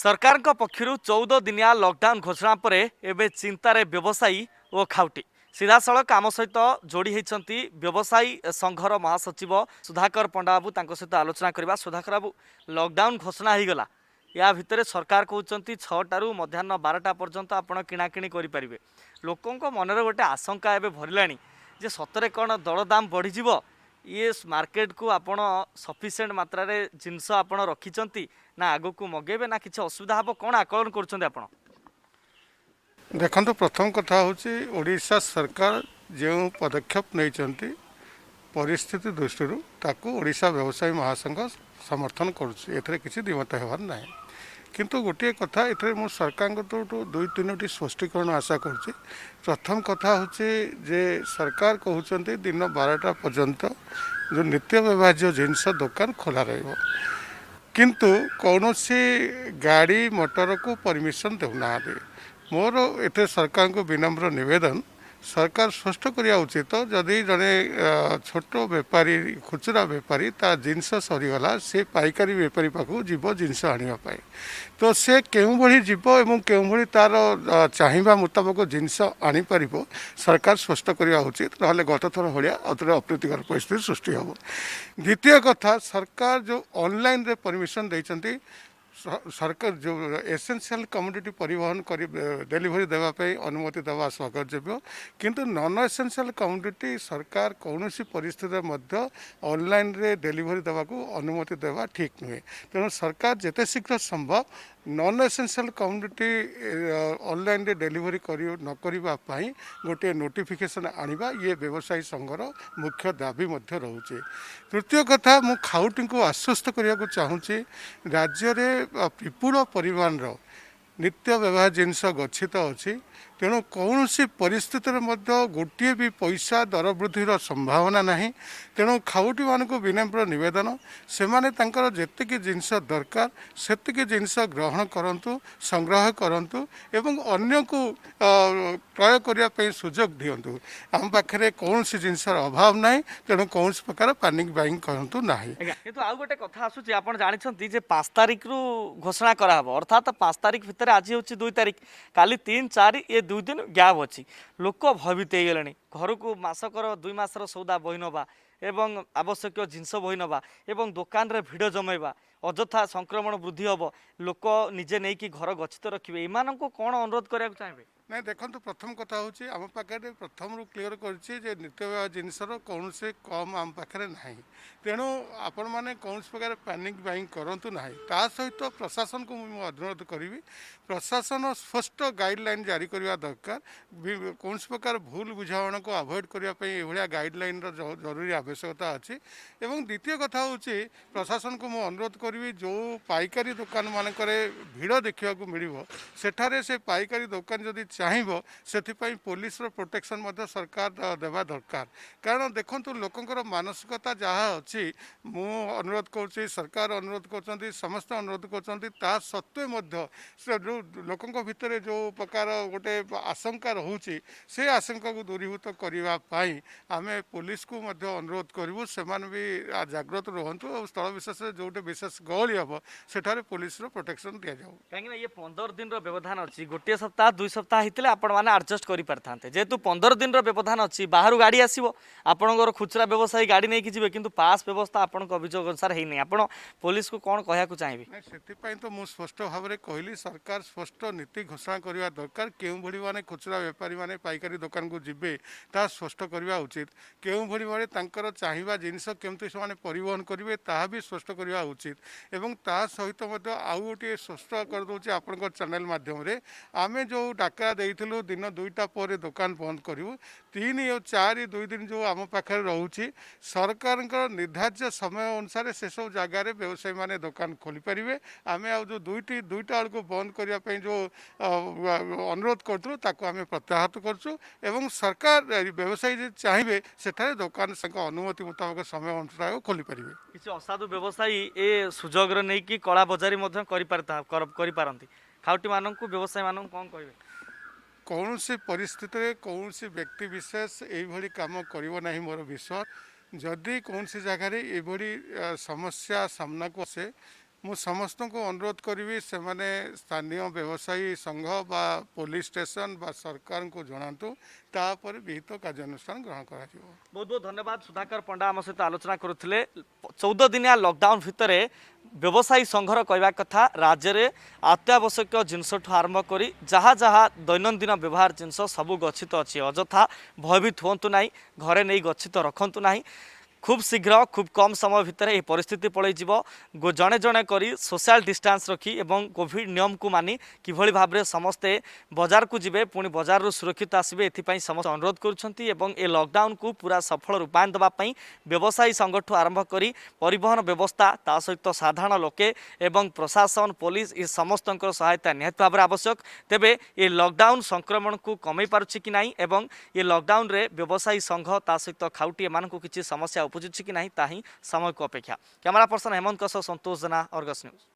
ସରକାରଙ୍କ ପକ୍ଷରୁ ଚଉଦ ଦିନିଆ ଲକ୍ଡାଉନ୍ ଘୋଷଣା ପରେ ଏବେ ଚିନ୍ତାରେ ବ୍ୟବସାୟୀ ଓ ଖାଉଟି ସିଧାସଳଖ କାମ ସହିତ ଯୋଡ଼ି ହୋଇଛନ୍ତି ବ୍ୟବସାୟୀ ସଂଘର ମହାସଚିବ ସୁଧାକର ପଣ୍ଡାବାବୁ ତାଙ୍କ ସହିତ ଆଲୋଚନା କରିବା ସୁଧାକର ବାବୁ ଲକ୍ଡାଉନ୍ ଘୋଷଣା ହୋଇଗଲା ୟା ଭିତରେ ସରକାର କହୁଛନ୍ତି ଛଅଟାରୁ ମଧ୍ୟାହ୍ନ ବାରଟା ପର୍ଯ୍ୟନ୍ତ ଆପଣ କିଣାକିଣି କରିପାରିବେ ଲୋକଙ୍କ ମନରେ ଗୋଟେ ଆଶଙ୍କା ଏବେ ଭରିଲାଣି ଯେ ସତରେ କ'ଣ ଦଳଦାମ ବଢ଼ିଯିବ ଇଏ ମାର୍କେଟକୁ ଆପଣ ସଫିସିଏଣ୍ଟ ମାତ୍ରାରେ ଜିନିଷ ଆପଣ ରଖିଛନ୍ତି ନା ଆଗକୁ ମଗେଇବେ ନା କିଛି ଅସୁବିଧା ହେବ କ'ଣ ଆକଳନ କରୁଛନ୍ତି ଆପଣ ଦେଖନ୍ତୁ ପ୍ରଥମ କଥା ହେଉଛି ଓଡ଼ିଶା ସରକାର ଯେଉଁ ପଦକ୍ଷେପ ନେଇଛନ୍ତି ପରିସ୍ଥିତି ଦୃଷ୍ଟିରୁ ତାକୁ ଓଡ଼ିଶା ବ୍ୟବସାୟୀ ମହାସଂଘ ସମର୍ଥନ କରୁଛି ଏଥିରେ କିଛି ଦ୍ୱିମତ ହେବାର ନାହିଁ किंतु गोटे कथा ए सरकार सरकारको तो दुई तिनटी स्पष्टीकरण आशा गर्छु प्रथम कथा जे सरकार किन बारटा नित्य विभाज्य जिस दुकान खोला रहेको कि कसरी गाडी मोटर मटरको पर्मिसन दौना मोरु ए विनम्र नेदन ସରକାର ସ୍ପଷ୍ଟ କରିବା ଉଚିତ ଯଦି ଜଣେ ଛୋଟ ବେପାରୀ ଖୁଚୁରା ବେପାରୀ ତା ଜିନିଷ ସରିଗଲା ସେ ପାଇକାରୀ ବେପାରୀ ପାଖକୁ ଯିବ ଜିନିଷ ଆଣିବା ପାଇଁ ତ ସେ କେଉଁଭଳି ଯିବ ଏବଂ କେଉଁଭଳି ତାର ଚାହିଁବା ମୁତାବକ ଜିନିଷ ଆଣିପାରିବ ସରକାର ସ୍ପଷ୍ଟ କରିବା ଉଚିତ ନହେଲେ ଗତଥର ଭଳିଆ ଆଉଥରେ ଅପ୍ରୀତିକର ପରିସ୍ଥିତି ସୃଷ୍ଟି ହେବ ଦ୍ୱିତୀୟ କଥା ସରକାର ଯେଉଁ ଅନଲାଇନ୍ରେ ପରମିସନ୍ ଦେଇଛନ୍ତି सरकार जो एसेंशियल कमोडिटी परिवहन डेलिभरी दाप अनुमति किंतु दबाु एसेंशियल कमोडिटी सरकार कौँसी परिस्थिति रे डेलेभरी दबाकु अनुमति ठीक ठिक नुहेँ सरकार जति शीघ्र सम्भव ନନ୍ ଏସେନ୍ସିଆଲ୍ କମ୍ୟୁନିଟି ଅନଲାଇନ୍ରେ ଡେଲିଭରି କରି ନ କରିବା ପାଇଁ ଗୋଟିଏ ନୋଟିଫିକେସନ୍ ଆଣିବା ଇଏ ବ୍ୟବସାୟୀ ସଂଘର ମୁଖ୍ୟ ଦାବି ମଧ୍ୟ ରହୁଛି ତୃତୀୟ କଥା ମୁଁ ଖାଉଟିଙ୍କୁ ଆଶ୍ୱସ୍ତ କରିବାକୁ ଚାହୁଁଛି ରାଜ୍ୟରେ ବିପୁଳ ପରିମାଣର ନିତ୍ୟ ବ୍ୟବହାର ଜିନିଷ ଗଚ୍ଛିତ ଅଛି ତେଣୁ କୌଣସି ପରିସ୍ଥିତିରେ ମଧ୍ୟ ଗୋଟିଏ ବି ପଇସା ଦର ବୃଦ୍ଧିର ସମ୍ଭାବନା ନାହିଁ ତେଣୁ ଖାଉଟିମାନଙ୍କୁ ବିନମ୍ର ନିବେଦନ ସେମାନେ ତାଙ୍କର ଯେତିକି ଜିନିଷ ଦରକାର ସେତିକି ଜିନିଷ ଗ୍ରହଣ କରନ୍ତୁ ସଂଗ୍ରହ କରନ୍ତୁ ଏବଂ ଅନ୍ୟକୁ କ୍ରୟ କରିବା ପାଇଁ ସୁଯୋଗ ଦିଅନ୍ତୁ ଆମ ପାଖରେ କୌଣସି ଜିନିଷର ଅଭାବ ନାହିଁ ତେଣୁ କୌଣସି ପ୍ରକାର ପାନିକ ବାଇଙ୍ଗ କରନ୍ତୁ ନାହିଁ କିନ୍ତୁ ଆଉ ଗୋଟେ କଥା ଆସୁଛି ଆପଣ ଜାଣିଛନ୍ତି ଯେ ପାଞ୍ଚ ତାରିଖରୁ ଘୋଷଣା କରାହେବ ଅର୍ଥାତ୍ ପାଞ୍ଚ ତାରିଖ ଭିତରେ ଆଜି ହେଉଛି ଦୁଇ ତାରିଖ କାଲି ତିନି ଚାରି ଏ ଦୁଇ ଦିନ ଗ୍ୟାପ୍ ଅଛି ଲୋକ ଭୟଭୀତ ହେଇଗଲେଣି ଘରକୁ ମାସକର ଦୁଇ ମାସର ସଉଦା ବହି ନେବା ଏବଂ ଆବଶ୍ୟକୀୟ ଜିନିଷ ବହି ନେବା ଏବଂ ଦୋକାନରେ ଭିଡ଼ ଜମେଇବା ଅଯଥା ସଂକ୍ରମଣ ବୃଦ୍ଧି ହେବ ଲୋକ ନିଜେ ନେଇକି ଘର ଗଚ୍ଛିତ ରଖିବେ ଏମାନଙ୍କୁ କ'ଣ ଅନୁରୋଧ କରିବାକୁ ଚାହିଁବେ না দেখুন প্রথম কথা হচ্ছে আম পাখে প্রথমরু ক্লিয়ার করছি যে নিত্যব্যয় জিনিসর কৌশি কম আম পাখে না তেণু আপন মানে কৌশি প্রকার প্যানিক বাইং করতু না তা সহিত প্রশাসনকে মু অনুরোধ করবি প্রশাসন স্পষ্ট গাইডলাইন জারি করা দরকার কৌশি প্রকার ভুল বুঝামণাকে আভয়েড করা এইভাবে গাইডলাইনর জরুরি আবশ্যকতা আছে এবং দ্বিতীয় কথা হচ্ছে প্রশাসনকে মু অনুরোধ করবি যে পাইকারী দোকান মানকরে ভিড় দেখা মিলব সেঠারে সে পাইকারী দোকান যদি चाहब से पुलिस प्रोटेक्शन सरकार देवा दरकार कारण देखु लोकंर मानसिकता जहाँ अच्छी मुोध कर सरकार अनुरोध कर समस्त अनुरोध जो लोक भितर जो प्रकार गोटे आशंका रोचे से आशंका को दूरीभूत करने आम पुलिस को मध्य अनुरोध करूँ से जग्रत रुहतु और स्थल विशेष जो विशेष गहली हम सेठार पुलिस प्रोटेक्शन दि जाऊ कहीं पंदर दिन रवधान अच्छी गोटे सप्ताह दुई सप्ताह कथा होते आपण मैंने जेहतु पंदर दिन र्यवधान अच्छी बाहर गाड़ी आसो आपण खुचरा व्यवसायी गाड़ी नहीं जी कि पास व्यवस्था आप अभोग अनुसार होनी आप पुलिस को कौन कह चाहिए से तो मुझे स्पष्ट भाव में कहली सरकार स्पष्ट नीति घोषणा करवा दरकार के खुचरा बेपारी मैंने पाइक दोकान को जब स्पष्ट करवा उचित क्यों भाई तर चाहिए जिनस केमती से परिवहन भी स्पष्ट करवा उचित सहित आउ गोटे स्पष्ट करदे आपण चेल मध्यम आम जो डाका ଟଙ୍କା ଦେଇଥିଲୁ ଦିନ ଦୁଇଟା ପରେ ଦୋକାନ ବନ୍ଦ କରିବୁ ତିନି ଓ ଚାରି ଦୁଇ ଦିନ ଯେଉଁ ଆମ ପାଖରେ ରହୁଛି ସରକାରଙ୍କର ନିର୍ଦ୍ଧାର୍ଯ୍ୟ ସମୟ ଅନୁସାରେ ସେସବୁ ଜାଗାରେ ବ୍ୟବସାୟୀମାନେ ଦୋକାନ ଖୋଲିପାରିବେ ଆମେ ଆଉ ଯେଉଁ ଦୁଇଟି ଦୁଇଟା ବେଳକୁ ବନ୍ଦ କରିବା ପାଇଁ ଯେଉଁ ଅନୁରୋଧ କରୁଥିଲୁ ତାକୁ ଆମେ ପ୍ରତ୍ୟାହତ କରୁଛୁ ଏବଂ ସରକାର ବ୍ୟବସାୟୀ ଯଦି ଚାହିଁବେ ସେଠାରେ ଦୋକାନ ତାଙ୍କ ଅନୁମତି ମୁତାବକ ସମୟ ଅନୁସାରେ ଖୋଲିପାରିବେ କିଛି ଅସାଧୁ ବ୍ୟବସାୟୀ ଏ ସୁଯୋଗରେ ନେଇକି କଳା ବଜାରୀ ମଧ୍ୟ କରିପାରି କରିପାରନ୍ତି ଖାଉଟିମାନଙ୍କୁ ବ୍ୟବସାୟୀମାନଙ୍କୁ କ'ଣ କହିବେ କୌଣସି ପରିସ୍ଥିତିରେ କୌଣସି ବ୍ୟକ୍ତିବିଶେଷ ଏଇଭଳି କାମ କରିବ ନାହିଁ ମୋର ବିଶ୍ୱାସ ଯଦି କୌଣସି ଜାଗାରେ ଏଭଳି ସମସ୍ୟା ସାମ୍ନାକୁ ଆସେ ମୁଁ ସମସ୍ତଙ୍କୁ ଅନୁରୋଧ କରିବି ସେମାନେ ସ୍ଥାନୀୟ ବ୍ୟବସାୟୀ ସଂଘ ବା ପୋଲିସ ଷ୍ଟେସନ ବା ସରକାରଙ୍କୁ ଜଣାନ୍ତୁ ତାପରେ ବିହିତ କାର୍ଯ୍ୟାନୁଷ୍ଠାନ ଗ୍ରହଣ କରାଯିବ ବହୁତ ବହୁତ ଧନ୍ୟବାଦ ସୁଧାକର ପଣ୍ଡା ଆମ ସହିତ ଆଲୋଚନା କରୁଥିଲେ ଚଉଦ ଦିନିଆ ଲକଡାଉନ ଭିତରେ ବ୍ୟବସାୟୀ ସଂଘର କହିବା କଥା ରାଜ୍ୟରେ ଅତ୍ୟାବଶ୍ୟକ ଜିନିଷଠୁ ଆରମ୍ଭ କରି ଯାହା ଯାହା ଦୈନନ୍ଦିନ ବ୍ୟବହାର ଜିନିଷ ସବୁ ଗଚ୍ଛିତ ଅଛି ଅଯଥା ଭୟଭୀତ ହୁଅନ୍ତୁ ନାହିଁ ଘରେ ନେଇ ଗଚ୍ଛିତ ରଖନ୍ତୁ ନାହିଁ খুব শীঘ্র খুব কম সময় ভিতরে এই পরিস্থিতি পলাইব জনে জনে করে সোশিয়াল ডিষ্টান্স রক্ষি এবং কোভিড নিয়মকু মানি কিভাবে ভাবে সমস্তে বজারকু যাবে পুঁ বজার সুরক্ষিত আসবে এপাই সমস্ত অনুরোধ করছেন এবং এই লকডাউন কু পুরা সফল রূপায়ণ দেওয়া ব্যবসায়ী সংগঠন আরম্ভ করে পরিবহন ব্যবস্থা তা সহিত সাধারণ লোকে এবং প্রশাসন পুলিশ এই সমস্ত সহায়তা নিহত ভাবে আবশ্যক তেবে এই লকডাউন সংক্রমণকু কমাই পারছে কি না এবং এই লকডাউনরে ব্যবসায়ী সংঘ তা সহিত খাউটি এমন কিছু সমস্যা ପହଞ୍ଚୁଛି କି ନାହିଁ ତାହା ହିଁ ସାମୟିକ ଅପେକ୍ଷା କ୍ୟାମେରା ପର୍ସନ ହେମନ୍ତ କସ ସନ୍ତୋଷ ଜେନା ଅର୍ଗସ୍ ନ୍ୟୁଜ୍